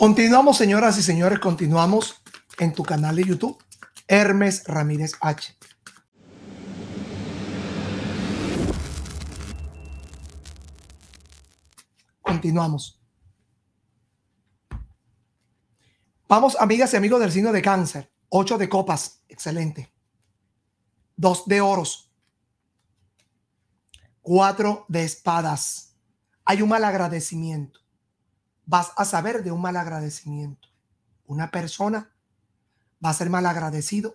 Continuamos, señoras y señores, continuamos en tu canal de YouTube, Hermes Ramírez H. Continuamos. Vamos, amigas y amigos del signo de cáncer. Ocho de copas, excelente. Dos de oros. Cuatro de espadas. Hay un mal agradecimiento vas a saber de un mal agradecimiento. Una persona va a ser mal agradecido,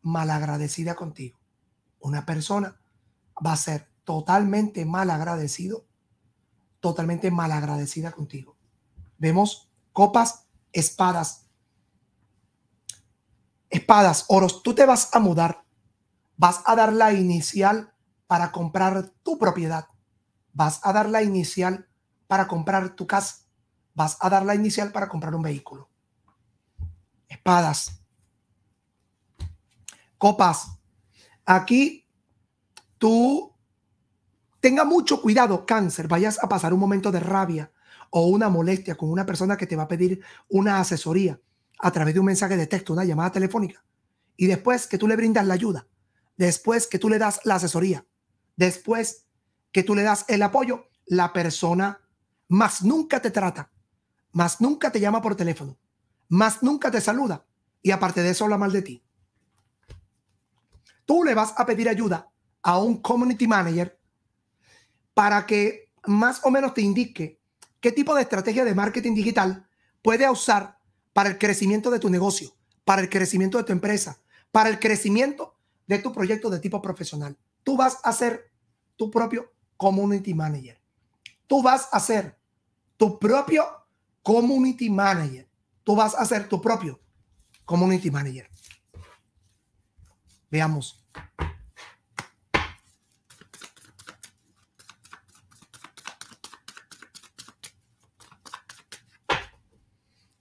mal agradecida contigo. Una persona va a ser totalmente mal agradecido, totalmente mal agradecida contigo. Vemos copas, espadas, espadas, oros. Tú te vas a mudar, vas a dar la inicial para comprar tu propiedad, vas a dar la inicial para comprar tu casa, vas a dar la inicial para comprar un vehículo. Espadas. Copas. Aquí tú tenga mucho cuidado, cáncer, vayas a pasar un momento de rabia o una molestia con una persona que te va a pedir una asesoría a través de un mensaje de texto, una llamada telefónica. Y después que tú le brindas la ayuda, después que tú le das la asesoría, después que tú le das el apoyo, la persona más nunca te trata más nunca te llama por teléfono, más nunca te saluda y aparte de eso habla mal de ti. Tú le vas a pedir ayuda a un community manager para que más o menos te indique qué tipo de estrategia de marketing digital puede usar para el crecimiento de tu negocio, para el crecimiento de tu empresa, para el crecimiento de tu proyecto de tipo profesional. Tú vas a ser tu propio community manager. Tú vas a ser tu propio community manager. Tú vas a ser tu propio community manager. Veamos.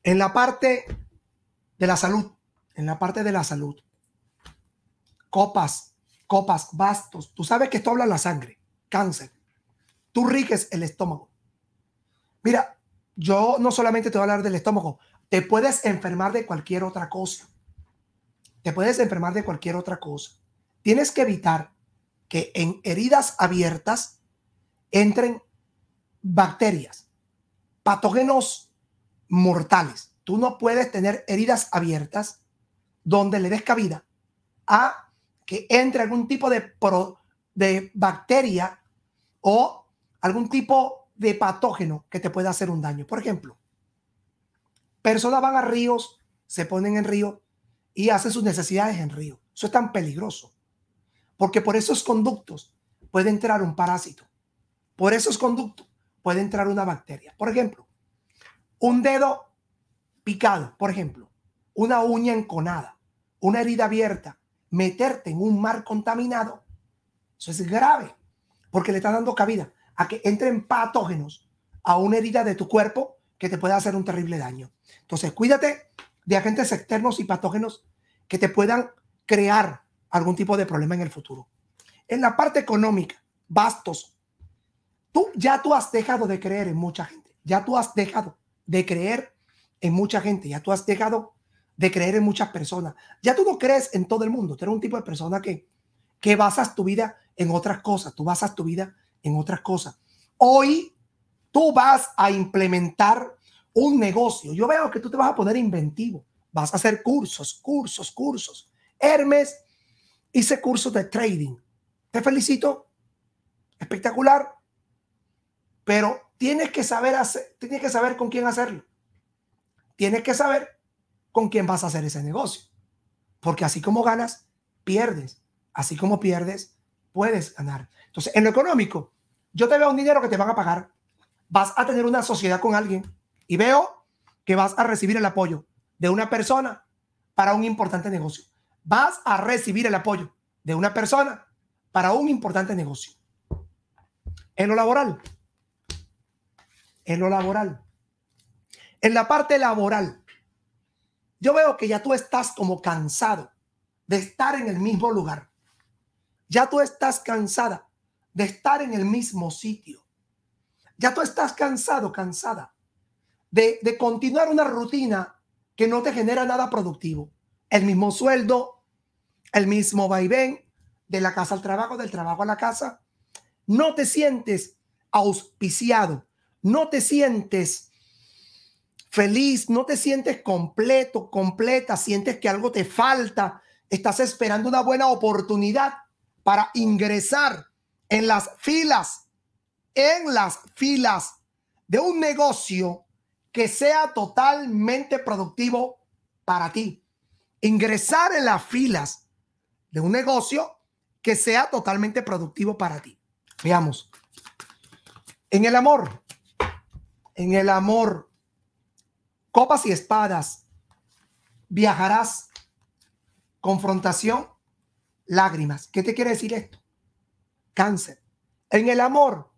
En la parte de la salud, en la parte de la salud, copas, copas, bastos. Tú sabes que esto habla la sangre, cáncer. Tú riques el estómago. Mira, yo no solamente te voy a hablar del estómago, te puedes enfermar de cualquier otra cosa. Te puedes enfermar de cualquier otra cosa. Tienes que evitar que en heridas abiertas entren bacterias, patógenos mortales. Tú no puedes tener heridas abiertas donde le des cabida a que entre algún tipo de, de bacteria o algún tipo de patógeno que te pueda hacer un daño. Por ejemplo, personas van a ríos, se ponen en río y hacen sus necesidades en río. Eso es tan peligroso, porque por esos conductos puede entrar un parásito. Por esos conductos puede entrar una bacteria. Por ejemplo, un dedo picado, por ejemplo, una uña enconada, una herida abierta, meterte en un mar contaminado, eso es grave, porque le está dando cabida a que entren patógenos a una herida de tu cuerpo que te pueda hacer un terrible daño. Entonces, cuídate de agentes externos y patógenos que te puedan crear algún tipo de problema en el futuro. En la parte económica, bastos. Tú ya tú has dejado de creer en mucha gente. Ya tú has dejado de creer en mucha gente. Ya tú has dejado de creer en muchas personas. Ya tú no crees en todo el mundo. Tú eres un tipo de persona que, que basas tu vida en otras cosas. Tú basas tu vida en otras cosas. Hoy tú vas a implementar un negocio. Yo veo que tú te vas a poner inventivo. Vas a hacer cursos, cursos, cursos. Hermes, hice cursos de trading. Te felicito. Espectacular. Pero tienes que saber hacer, tienes que saber con quién hacerlo. Tienes que saber con quién vas a hacer ese negocio. Porque así como ganas, pierdes. Así como pierdes, puedes ganar. Entonces, en lo económico, yo te veo un dinero que te van a pagar, vas a tener una sociedad con alguien y veo que vas a recibir el apoyo de una persona para un importante negocio. Vas a recibir el apoyo de una persona para un importante negocio. En lo laboral. En lo laboral. En la parte laboral. Yo veo que ya tú estás como cansado de estar en el mismo lugar. Ya tú estás cansada de estar en el mismo sitio. Ya tú estás cansado, cansada de, de continuar una rutina que no te genera nada productivo. El mismo sueldo, el mismo vaivén, de la casa al trabajo, del trabajo a la casa. No te sientes auspiciado, no te sientes feliz, no te sientes completo, completa, sientes que algo te falta, estás esperando una buena oportunidad para ingresar en las filas, en las filas de un negocio que sea totalmente productivo para ti. Ingresar en las filas de un negocio que sea totalmente productivo para ti. Veamos. En el amor, en el amor, copas y espadas, viajarás, confrontación, lágrimas. ¿Qué te quiere decir esto? cáncer. En el amor,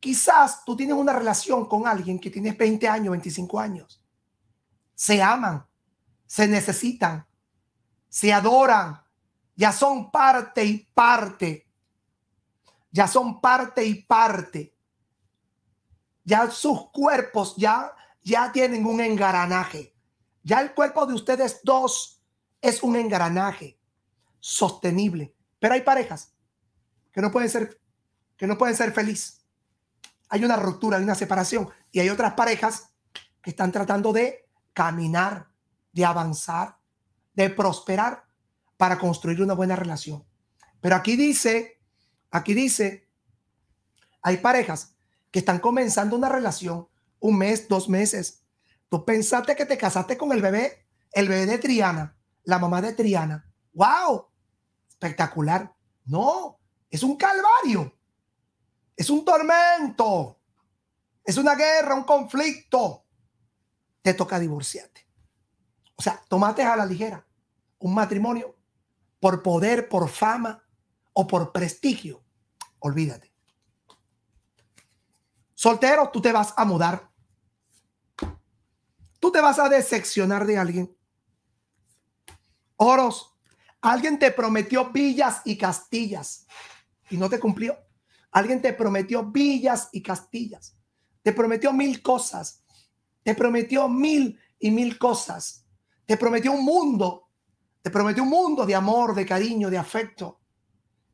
quizás tú tienes una relación con alguien que tienes 20 años, 25 años. Se aman, se necesitan, se adoran, ya son parte y parte. Ya son parte y parte. Ya sus cuerpos ya, ya tienen un engranaje. Ya el cuerpo de ustedes dos es un engranaje sostenible. Pero hay parejas que no pueden ser, que no pueden ser feliz. Hay una ruptura, hay una separación y hay otras parejas que están tratando de caminar, de avanzar, de prosperar para construir una buena relación. Pero aquí dice, aquí dice, hay parejas que están comenzando una relación un mes, dos meses. Tú pensaste que te casaste con el bebé, el bebé de Triana, la mamá de Triana. ¡Wow! Espectacular. No, es un calvario. Es un tormento. Es una guerra, un conflicto. Te toca divorciarte. O sea, tomate a la ligera un matrimonio por poder, por fama o por prestigio. Olvídate. Soltero, tú te vas a mudar. Tú te vas a decepcionar de alguien. Oros, alguien te prometió villas y castillas y no te cumplió. Alguien te prometió villas y castillas. Te prometió mil cosas. Te prometió mil y mil cosas. Te prometió un mundo. Te prometió un mundo de amor, de cariño, de afecto.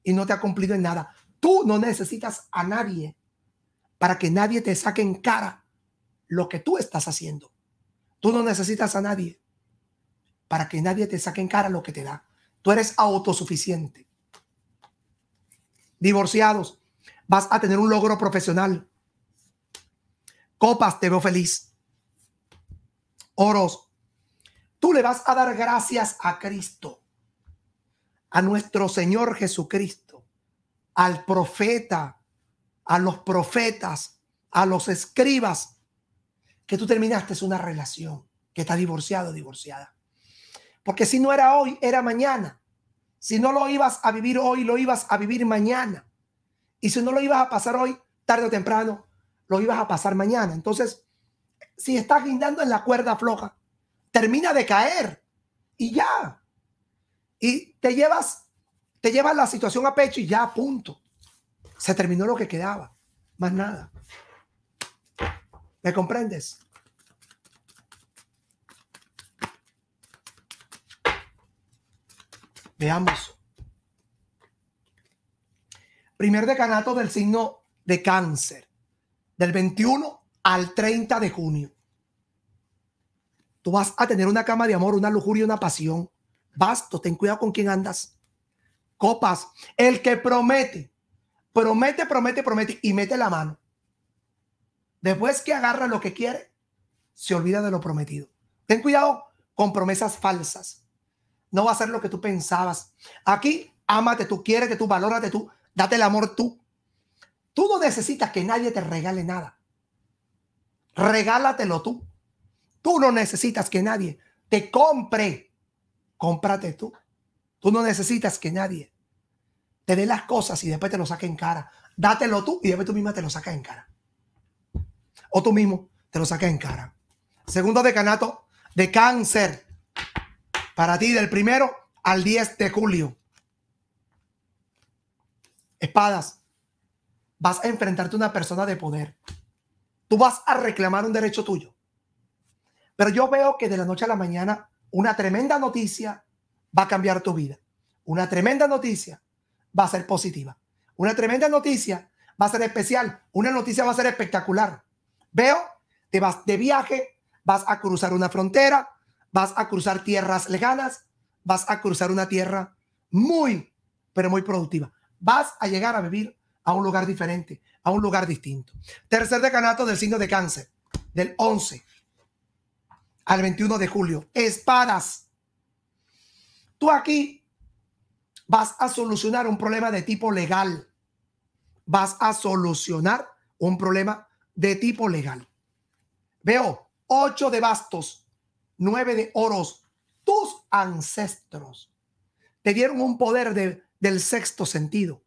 Y no te ha cumplido en nada. Tú no necesitas a nadie para que nadie te saque en cara lo que tú estás haciendo. Tú no necesitas a nadie para que nadie te saque en cara lo que te da. Tú eres autosuficiente divorciados, vas a tener un logro profesional. Copas, te veo feliz. Oros, tú le vas a dar gracias a Cristo, a nuestro Señor Jesucristo, al profeta, a los profetas, a los escribas, que tú terminaste una relación, que está divorciado, divorciada. Porque si no era hoy, era mañana. Si no lo ibas a vivir hoy, lo ibas a vivir mañana. Y si no lo ibas a pasar hoy, tarde o temprano, lo ibas a pasar mañana. Entonces, si estás guindando en la cuerda floja, termina de caer y ya. Y te llevas, te llevas la situación a pecho y ya, punto. Se terminó lo que quedaba, más nada. ¿Me comprendes? Veamos. Primer decanato del signo de cáncer, del 21 al 30 de junio. Tú vas a tener una cama de amor, una lujuria, una pasión. Basto, ten cuidado con quién andas. Copas, el que promete, promete, promete, promete y mete la mano. Después que agarra lo que quiere, se olvida de lo prometido. Ten cuidado con promesas falsas. No va a ser lo que tú pensabas. Aquí, amate, tú, que tú, valórate tú, date el amor tú. Tú no necesitas que nadie te regale nada. Regálatelo tú. Tú no necesitas que nadie te compre. Cómprate tú. Tú no necesitas que nadie te dé las cosas y después te lo saque en cara. Dátelo tú y después tú misma te lo sacas en cara. O tú mismo te lo sacas en cara. Segundo decanato de cáncer para ti del primero al 10 de julio. Espadas, vas a enfrentarte a una persona de poder. Tú vas a reclamar un derecho tuyo. Pero yo veo que de la noche a la mañana una tremenda noticia va a cambiar tu vida. Una tremenda noticia va a ser positiva. Una tremenda noticia va a ser especial. Una noticia va a ser espectacular. Veo, te vas de viaje, vas a cruzar una frontera, vas a cruzar tierras lejanas, vas a cruzar una tierra muy, pero muy productiva. Vas a llegar a vivir a un lugar diferente, a un lugar distinto. Tercer decanato del signo de cáncer, del 11 al 21 de julio. Espadas. Tú aquí vas a solucionar un problema de tipo legal. Vas a solucionar un problema de tipo legal. Veo ocho de bastos nueve de oros, tus ancestros te dieron un poder del sexto sentido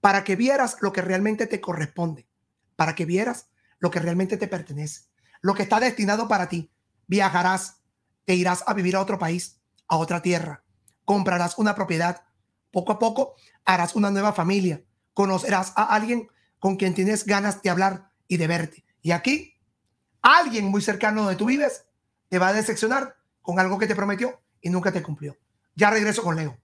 para que vieras lo que realmente te corresponde, para que vieras lo que realmente te pertenece, lo que está destinado para ti. Viajarás, te irás a vivir a otro país, a otra tierra, comprarás una propiedad, poco a poco harás una nueva familia, conocerás a alguien con quien tienes ganas de hablar y de verte. Y aquí, alguien muy cercano donde tú vives te va a decepcionar con algo que te prometió y nunca te cumplió. Ya regreso con Leo.